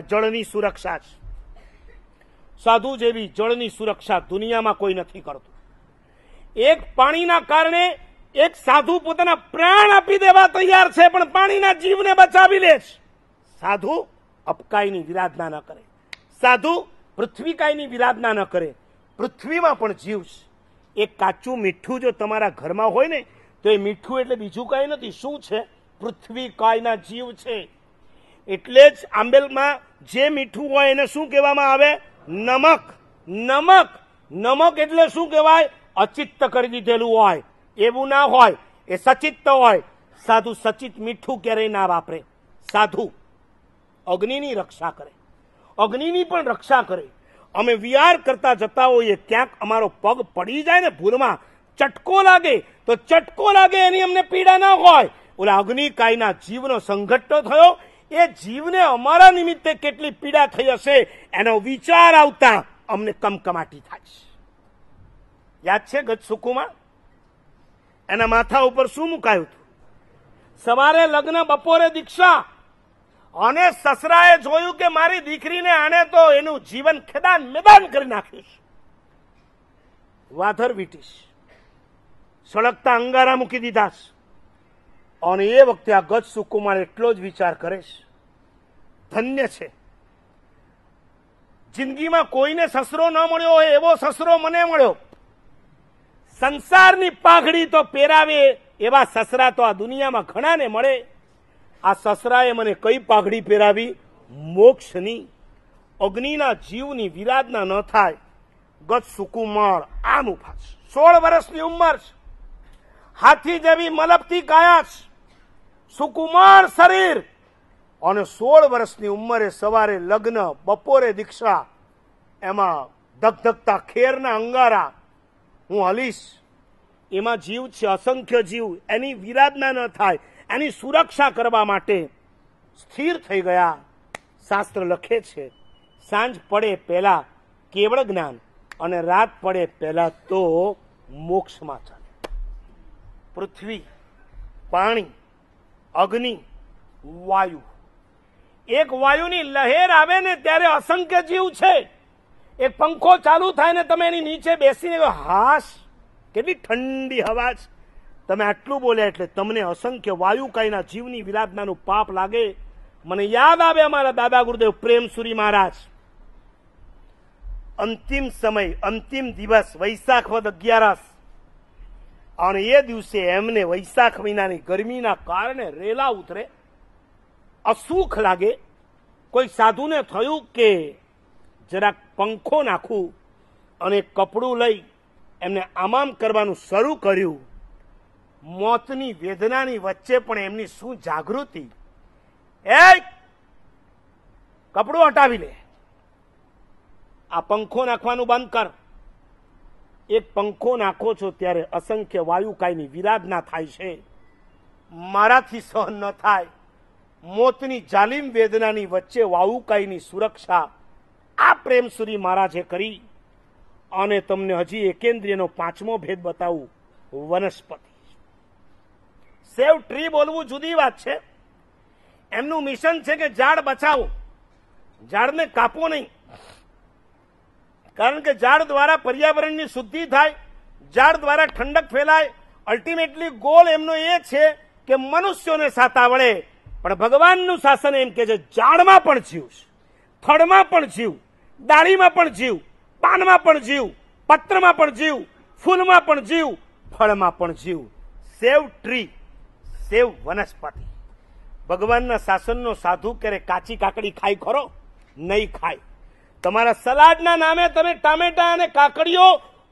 આ જળની સુરક્ષા છે સાધુ જેવી જળની સુરક્ષા દુનિયામાં કોઈ નથી કરતું એક પાણીના કારણે એક સાધુ પોતાના પ્રાણ આપી દેવા તૈયાર છે પણ પાણીના જીવને બચાવી લે છે સાધુ અપકાયની વિરાધના ન કરે સાધુ પૃથ્વીકાયની વિરાધના ન કરે પૃથ્વીમાં પણ જીવ છે એ કાચું મીઠું જો તમારા ઘરમાં હોય ને તો એ મીઠું એટલે બીજું કાંઈ નથી શું છે પૃથ્વીકાયના જીવ છે એટલે જ આંબેલમાં જે મીઠું હોય એને શું કહેવામાં આવે નમક નમક નમક એટલે શું કહેવાય અચિત્ત કરી દીધેલું હોય એવું ના હોય એ સચિત્ત હોય સાધુ સચિત મીઠું ક્યારેય ના વાપરે સાધુ અગ્નિની રક્ષા કરે અગ્નિની પણ રક્ષા કરે અમે વિહાર કરતા જતા હોઈએ ક્યાંક અમારો પગ પડી જાય ને ભૂરમાં ચટકો લાગે તો ચટકો લાગે એની અમને પીડા ના હોય ઓલા અગ્નિકાયના જીવનો સંઘટ્ટ થયો એ જીવને અમારા નિમિત્તે કેટલી પીડા થઈ હશે એનો વિચાર આવતા અમને કમકમાટી થાય છે યાદ છે ગત સુખુમાં એના માથા ઉપર શું મુકાયું હતું સવારે લગ્ન બપોરે દીક્ષા અને સસરાએ જોયું કે મારી દીકરીને આને તો એનું જીવન ખેદાન મેદાન કરી નાખ્યું છે વાધર વીટીશ સળગતા અંગારા મૂકી દીધા છે અને એ વખતે આ ગત સુકુમાર એટલો જ વિચાર કરે છે ધન્ય છે જિંદગીમાં કોઈને સસરો ન મળ્યો હોય એવો સસરો મને મળ્યો સંસારની પાઘડી તો પહેરાવે એવા સસરા તો આ દુનિયામાં ઘણાને મળે આ સસરાએ મને કઈ પાઘડી પહેરાવી મોક્ષની અગ્નિના જીવની વિરાધના ન થાય ગત સુકુમાર આમ ઉભા સોળ વર્ષની ઉંમર છે હાથી જેવી મલપથી કાયા છે સુકુમાર શરીર અને સોળ વર્ષની ઉંમરે સવારે લગ્ન બપોરે દીક્ષા એમાં ધકધકતા ખેરના અંગારા હું હલીશ એમાં જીવ છે અસંખ્ય જીવ એની વિરાધના ન થાય એની સુરક્ષા કરવા માટે સ્થિર થઈ ગયા શાસ્ત્ર લખે છે સાંજ પડે પહેલાં કેવળ જ્ઞાન અને રાત પડે પહેલાં તો મોક્ષમાં ચાલે પૃથ્વી પાણી અગ્નિ વાયુ એક વાયુની લહેર આવે ને ત્યારે અસંખ્ય જીવ છે એક પંખો ચાલુ થાય ને તમે એની નીચે બેસીને હાશ કેટલી ઠંડી હવા છે તમે આટલું બોલ્યા એટલે તમને અસંખ્ય વાયુ વાયુકાયના જીવની વિરાધનાનું પાપ લાગે મને યાદ આવે અમારા દાદા ગુરુદેવ પ્રેમસુરી મહારાજ અંતિમ સમય અંતિમ દિવસ વૈશાખ વદ અગિયારસ અને એ દિવસે એમને વૈશાખ મહિનાની ગરમીના કારણે રેલા ઉતરે અસુખ લાગે કોઈ સાધુને થયું કે જરાક પંખો નાખું અને કપડું લઈ એમને આમામ કરવાનું શરૂ કર્યું મોતની વેદનાની વચ્ચે પણ એમની શું જાગૃતિ એ કપડું હટાવી લે આ પંખો નાખવાનું બંધ કર એક પંખો નાખો છો ત્યારે અસંખ્ય વાયુ કાયની વિરાધના થાય છે મારાથી સહન ન થાય મોતની જાલિમ વેદનાની વચ્ચે વાવુકાઈની સુરક્ષા આ પ્રેમ પ્રેમસુરી મહારાજે કરી અને તમને હજી એકેન્દ્રિયનો પાંચમો ભેદ બતાવું વનસ્પતિ સેવ ટ્રી બોલવું જુદી વાત છે એમનું મિશન છે કે ઝાડ બચાવો ઝાડને કાપો નહીં કારણ કે ઝાડ દ્વારા પર્યાવરણની શુદ્ધિ થાય ઝાડ દ્વારા ઠંડક ફેલાય અલ્ટિમેટલી ગોલ એમનો એ છે કે મનુષ્યોને સાતા વળે પણ ભગવાનનું શાસન એમ કે છે ઝાડમાં પણ જીવ થડમાં પણ જીવ દાળીમાં પણ જીવ પાનમાં પણ જીવ પત્રમાં પણ જીવ ફૂલમાં પણ જીવ ફળમાં પણ જીવ સેવ ટ્રી સેવ વનસ્પતિ ભગવાનના શાસનનો સાધુ ક્યારે કાચી કાકડી ખાય ખરો નહીં ખાય તમારા સલાડના નામે તમે ટામેટા અને કાકડીઓ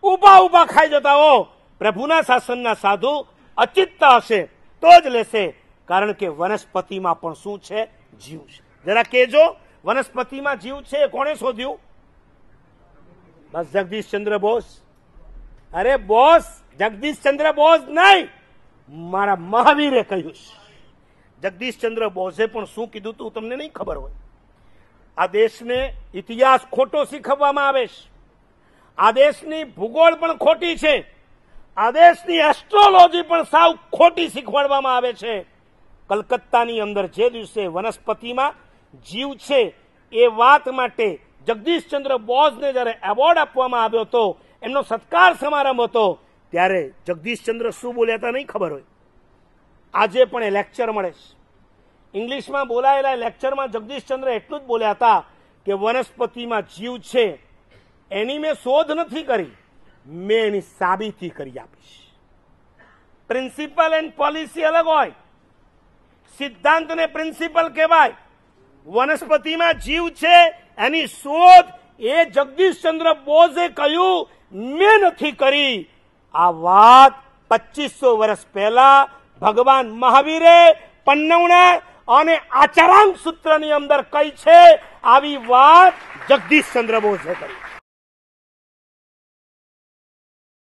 ઊભા ઊભા ખાઈ જતા હો પ્રભુના શાસનના સાધુ અચિતતા હશે તો જ લેશે કારણ કે વનસ્પતિમાં પણ શું છે જીવ છે જરા કહેજો વનસ્પતિમાં જીવ છે કોણે શોધ્યું બસ જગદીશચંદ્ર બોઝ અરે બોસ જગદીશચંદ્ર બોઝ નહીં મારા મહાવીરે કહ્યું જગદીશચંદ્ર બોઝે પણ શું કીધું તું તમને નહીં ખબર હોય આ દેશને ઇતિહાસ ખોટો શીખવવામાં આવે છે આ દેશની ભૂગોળ પણ ખોટી છે આ દેશની એસ્ટ્રોલોજી પણ સાવ ખોટી શીખવાડવામાં આવે છે કલકત્તાની અંદર જે દિવસે વનસ્પતિમાં જીવ છે એ વાત માટે જગદીશચંદ્ર બોઝને જ્યારે એવોર્ડ આપવામાં આવ્યો હતો એમનો સત્કાર સમારંભ હતો ત્યારે જગદીશચંદ્ર શું બોલ્યા હતા નહીં ખબર હોય આજે પણ એ લેક્ચર મળે છે ઇંગ્લિશમાં બોલાયેલા લેક્ચરમાં જગદીશચંદ્ર એટલું જ બોલ્યા હતા કે વનસ્પતિમાં જીવ છે એની મેં શોધ નથી કરી મેં એની સાબિતી કરી આપીશ પ્રિન્સિપલ એન્ડ પોલિસી અલગ હોય સિદ્ધાંતને પ્રિન્સિપલ કહેવાય વનસ્પતિમાં જીવ છે એની શોધ એ જગદીશચંદ્ર બોઝે કહ્યું મેં નથી કરી આ વાત પચીસો વર્ષ પહેલા ભગવાન મહાવીરે પન્નવણા અને આચરાંગ સૂત્રની અંદર કઈ છે આવી વાત જગદીશ ચંદ્ર બોઝે કરી